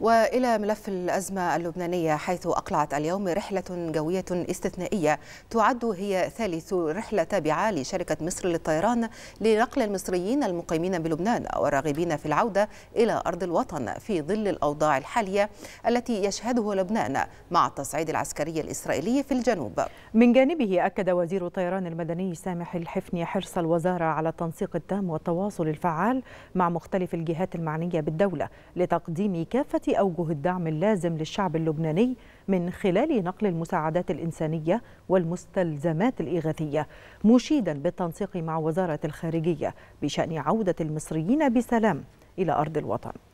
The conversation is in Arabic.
والى ملف الازمه اللبنانيه حيث اقلعت اليوم رحله جويه استثنائيه تعد هي ثالث رحله تابعه لشركه مصر للطيران لنقل المصريين المقيمين بلبنان والراغبين في العوده الى ارض الوطن في ظل الاوضاع الحاليه التي يشهده لبنان مع التصعيد العسكري الاسرائيلي في الجنوب. من جانبه اكد وزير الطيران المدني سامح الحفني حرص الوزاره على التنسيق التام والتواصل الفعال مع مختلف الجهات المعنيه بالدوله لتقديم كافه أوجه الدعم اللازم للشعب اللبناني من خلال نقل المساعدات الإنسانية والمستلزمات الإغاثية مشيدا بالتنسيق مع وزارة الخارجية بشأن عودة المصريين بسلام إلى أرض الوطن